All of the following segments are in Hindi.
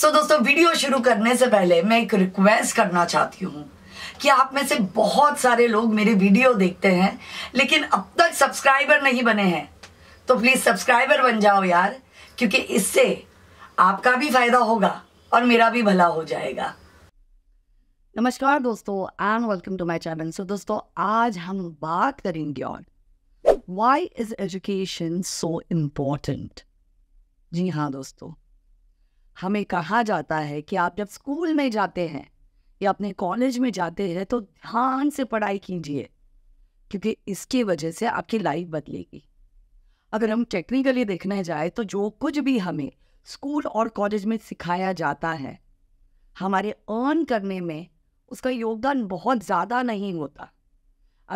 सो so, दोस्तों वीडियो शुरू करने से पहले मैं एक रिक्वेस्ट करना चाहती हूँ कि आप में से बहुत सारे लोग मेरे वीडियो देखते हैं लेकिन अब तक सब्सक्राइबर नहीं बने हैं तो प्लीज़ सब्सक्राइबर बन जाओ यार क्योंकि इससे आपका भी फायदा होगा और मेरा भी भला हो जाएगा नमस्कार दोस्तों and welcome to my channel so दोस्तों आज हम बात करेंगे और why is education so important जी हाँ दोस्तों हमें कहा जाता है कि आप जब स्कूल में जाते हैं या अपने कॉलेज में जाते हैं तो ध्यान से पढ़ाई कीजिए क्योंकि इसकी वजह से आपकी लाइफ बदलेगी अगर हम टेक्निकली देखने जाए तो जो कुछ भी हमें स्कूल और कॉलेज में सिखाया जाता है हमारे अर्न करने में उसका योगदान बहुत ज़्यादा नहीं होता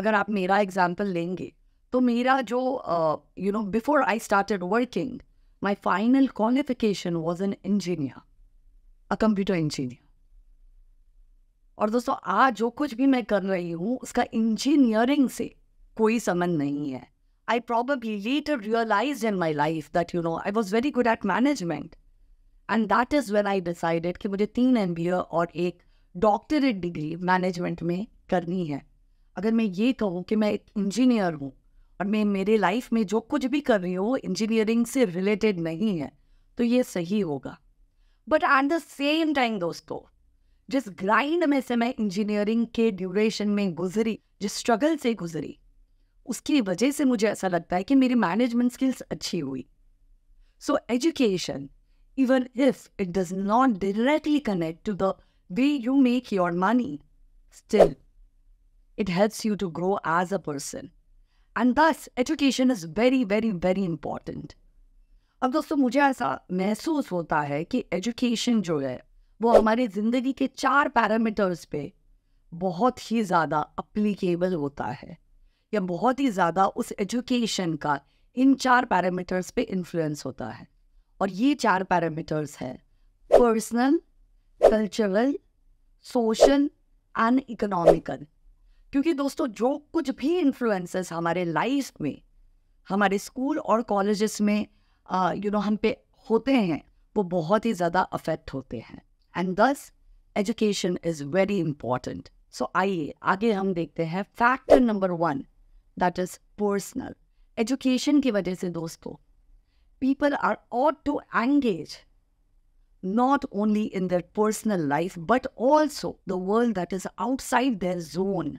अगर आप मेरा एग्जाम्पल लेंगे तो मेरा जो you know before I started working my final qualification was an engineer, a computer engineer. और दोस्तों आज जो कुछ भी मैं कर रही हूँ उसका इंजीनियरिंग से कोई संबंध नहीं है I probably later realize in my life that you know I was very good at management and that is when I decided कि मुझे तीन एम बी ए और एक डॉक्टरेट डिग्री मैनेजमेंट में करनी है अगर मैं ये कहूँ कि मैं एक इंजीनियर हूँ और मैं मेरे लाइफ में जो कुछ भी कर रही हूँ इंजीनियरिंग से रिलेटेड नहीं है तो ये सही होगा but at the same time दोस्तों जिस ग्राइंड में से मैं इंजीनियरिंग के ड्यूरेशन में गुजरी जिस स्ट्रगल से गुजरी उसकी वजह से मुझे ऐसा लगता है कि मेरी मैनेजमेंट स्किल्स अच्छी हुई so education even if it does not directly connect to the way you make your money still it helps you to grow as a person and thus education is very very very important अब दोस्तों मुझे ऐसा महसूस होता है कि एजुकेशन जो है वो हमारी ज़िंदगी के चार पैरामीटर्स पे बहुत ही ज़्यादा अप्लीकेबल होता है या बहुत ही ज़्यादा उस एजुकेशन का इन चार पैरामीटर्स पे इन्फ्लुएंस होता है और ये चार पैरामीटर्स है personal cultural social and economical क्योंकि दोस्तों जो कुछ भी इन्फ्लुएंसेस हमारे लाइफ में हमारे स्कूल और कॉलेजेस में यू नो हम पे होते हैं वो बहुत ही ज़्यादा अफेक्ट होते हैं and thus education is very important so आइए आगे हम देखते हैं factor number one that is personal education की वजह से दोस्तों people are ought to engage not only in their personal life but also the world that is outside their zone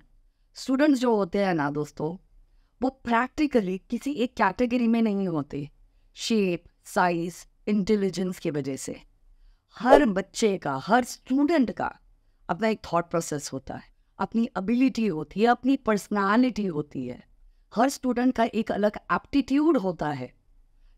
students जो होते हैं ना दोस्तों वो प्रैक्टिकली किसी एक कैटेगरी में नहीं होते शेप साइज इंटेलिजेंस की वजह से हर बच्चे का हर स्टूडेंट का अपना एक थॉट प्रोसेस होता है अपनी एबिलिटी होती है अपनी पर्सनालिटी होती है हर स्टूडेंट का एक अलग एप्टीट्यूड होता है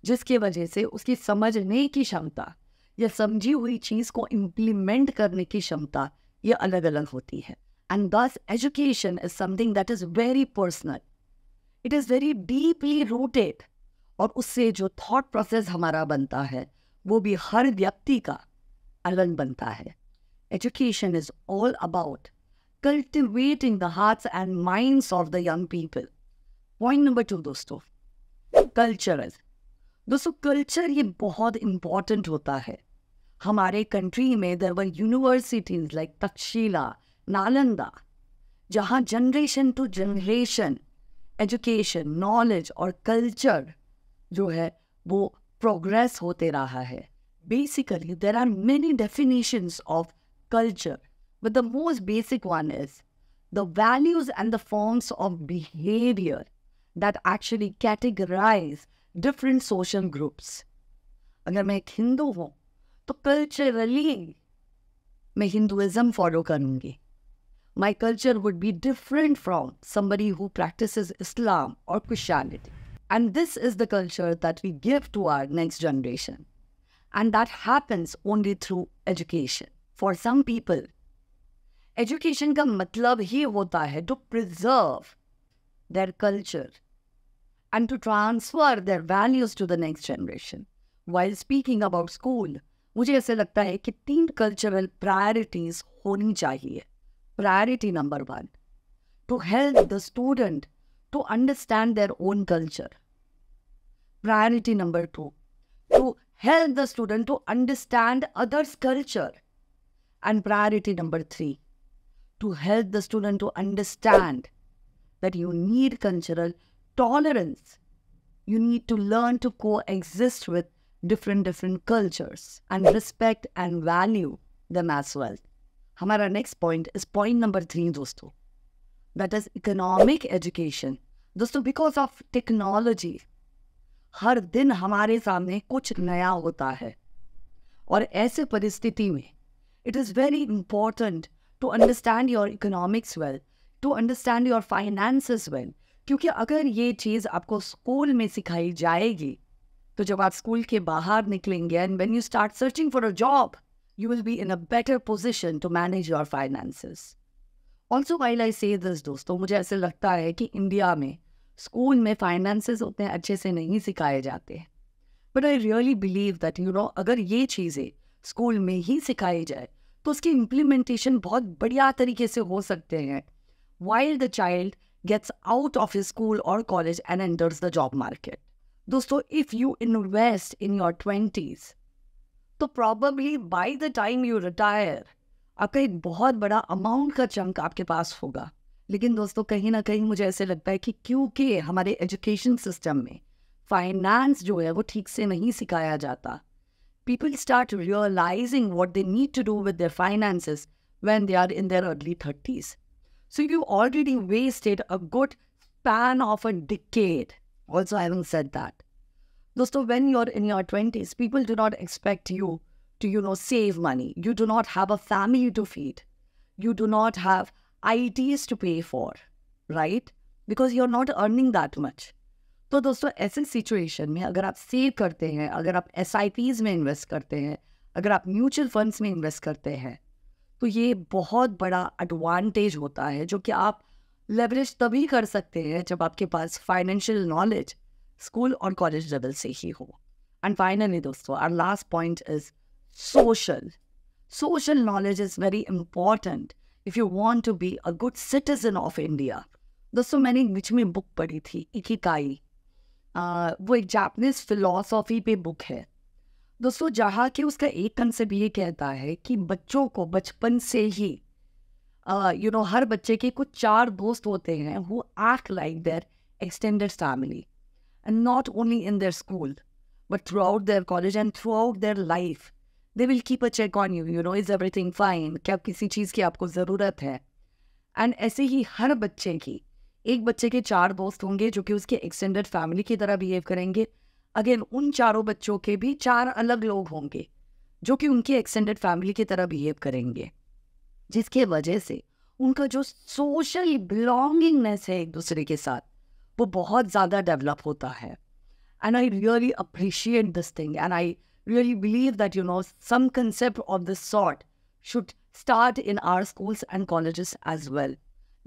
जिसकी वजह से उसकी समझने की क्षमता या समझी हुई चीज़ को इम्प्लीमेंट करने की क्षमता ये अलग अलग होती है And thus, education is something that is very personal. It is very deeply rooted. और उससे जो thought process हमारा बनता है वो भी हर व्यक्ति का अलग बनता है education is all about cultivating the hearts and minds of the young people. Point number two दोस्तों culture is. दोस्तों कल्चर ये बहुत इम्पॉर्टेंट होता है हमारे कंट्री में there were universities like Takshashila Nalanda जहाँ generation to generation education knowledge और कल्चर जो है वो प्रोग्रेस होते रहा है basically there are many definitions of culture but the most basic one is the values and the forms of behaviour that actually categorize different social groups अगर मैं एक हिंदू हूँ तो कल्चरली मैं हिंदुज़म फॉलो करूँगी my culture would be different from somebody who practices Islam or Christianity. And this is the culture that we give to our next generation. And that happens only through education. For some people, education ka matlab hi hota hai to preserve their culture and to transfer their values to the next generation. While speaking about school, मुझे ऐसे लगता है कि तीन कल्चरल प्रायोरिटीज होनी चाहिए priority number one to help the student to understand their own culture. Priority number two to help the student to understand others' culture. And priority number three to help the student to understand that you need cultural tolerance. You need to learn to coexist with different different cultures and respect and value them as well. हमारा next point is point number three दोस्तों दैट इज इकोनॉमिक एजुकेशन दोस्तों बिकॉज ऑफ टेक्नोलॉजी हर दिन हमारे सामने कुछ नया होता है और ऐसे परिस्थिति में it is very important to understand your economics well to understand your finance well क्योंकि अगर ये चीज़ आपको स्कूल में सिखाई जाएगी तो जब आप स्कूल के बाहर निकलेंगे and when you start searching for a job you will be in a better position to manage your finances. Also while I say this दोस्तों मुझे ऐसे लगता है कि इंडिया में स्कूल में फाइनेंसेस उतने अच्छे से नहीं सिखाए जाते हैं but I really believe that you know अगर ये चीज़ें स्कूल में ही सिखाई जाए तो उसकी इम्प्लीमेंटेशन बहुत बढ़िया तरीके से हो सकते हैं while the child gets out of school और college and enters the job market दोस्तों if you invest in your twenties तो probably by the time you retire आपका एक बहुत बड़ा अमाउंट का चंक आपके पास होगा लेकिन दोस्तों कहीं ना कहीं मुझे ऐसे लगता है कि क्योंकि हमारे एजुकेशन सिस्टम में फाइनेंस जो है वो ठीक से नहीं सिखाया जाता people start realizing what they need to do with their finances they are in in early thirties so you already wasted a good pan of a decade also I wing set that दोस्तों when you are in your twenties people do not expect you to you know save money you do not have a family to feed you do not have I Ts to pay for right because you are not earning that much तो दोस्तों ऐसे सिचुएशन में अगर आप सेव करते हैं अगर आप एस आई पीज में इन्वेस्ट करते हैं अगर आप म्यूचुअल फंड्स में इन्वेस्ट करते हैं तो ये बहुत बड़ा एडवांटेज होता है जो कि आप लेवरेज तभी कर सकते हैं जब आपके पास फाइनेंशियल नॉलेज स्कूल और कॉलेज लेवल से ही हो एंड फाइनली दोस्तों our last point is social social knowledge is very important if you want to be a good citizen of India दोस्तों मैंने बीच में बुक पढ़ी थी इकिकाई वो एक जापनीज फिलोसॉफी पे बुक है दोस्तों जहाँ के उसका एक कंसेप्ट ये कहता है कि बच्चों को बचपन से ही you uh, know you know, हर बच्चे के कुछ चार दोस्त होते हैं who act like their extended family and not only in their school, but throughout their college and throughout their life. They will keep a check on you, you know, is everything fine? क्या किसी चीज़ की आपको ज़रूरत है एंड ऐसे ही हर बच्चे की एक बच्चे के चार दोस्त होंगे जो कि उसके एक्सटेंडेड फैमिली की तरह बिहेव करेंगे अगेन उन चारों बच्चों के भी चार अलग लोग होंगे जो कि उनकी एक्सटेंडेड फैमिली की तरह बिहेव करेंगे जिसके वजह से उनका जो सोशल बिलोंगिंगनेस है एक दूसरे के साथ वो बहुत ज़्यादा डेवलप होता है and I really appreciate this thing and I really believe that you know some concept of this sort should start in our schools and college as well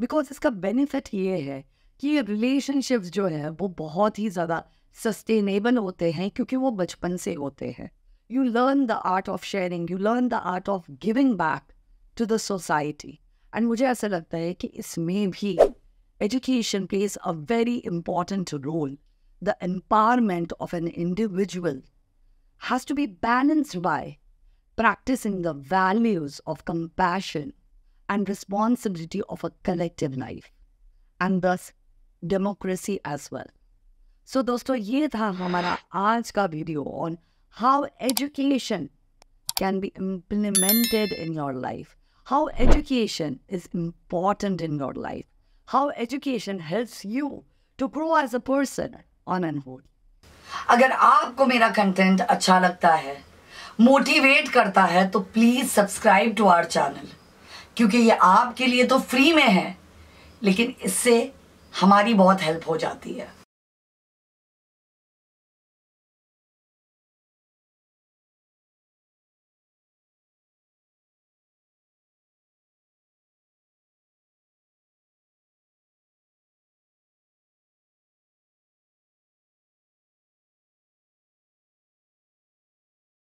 because इसका बेनिफिट ये है कि रिलेशनशिप जो है वो बहुत ही ज़्यादा सस्टेनेबल होते हैं क्योंकि वो बचपन से होते हैं you learn the art of sharing you learn the art of giving back to the society and मुझे ऐसा लगता है कि इसमें भी education plays a very important role. The empowerment of an individual has to be balanced by practicing the values of compassion and responsibility of a collective life, and thus democracy as well. So, dosto, ye tha हमारा aaj ka video on how education can be implemented in your life, how education is important in your life. How education helps you to grow as a person on an whole अगर आपको मेरा कंटेंट अच्छा लगता है मोटिवेट करता है तो please subscribe to our channel क्योंकि ये आपके लिए तो फ्री में है लेकिन इससे हमारी बहुत हेल्प हो जाती है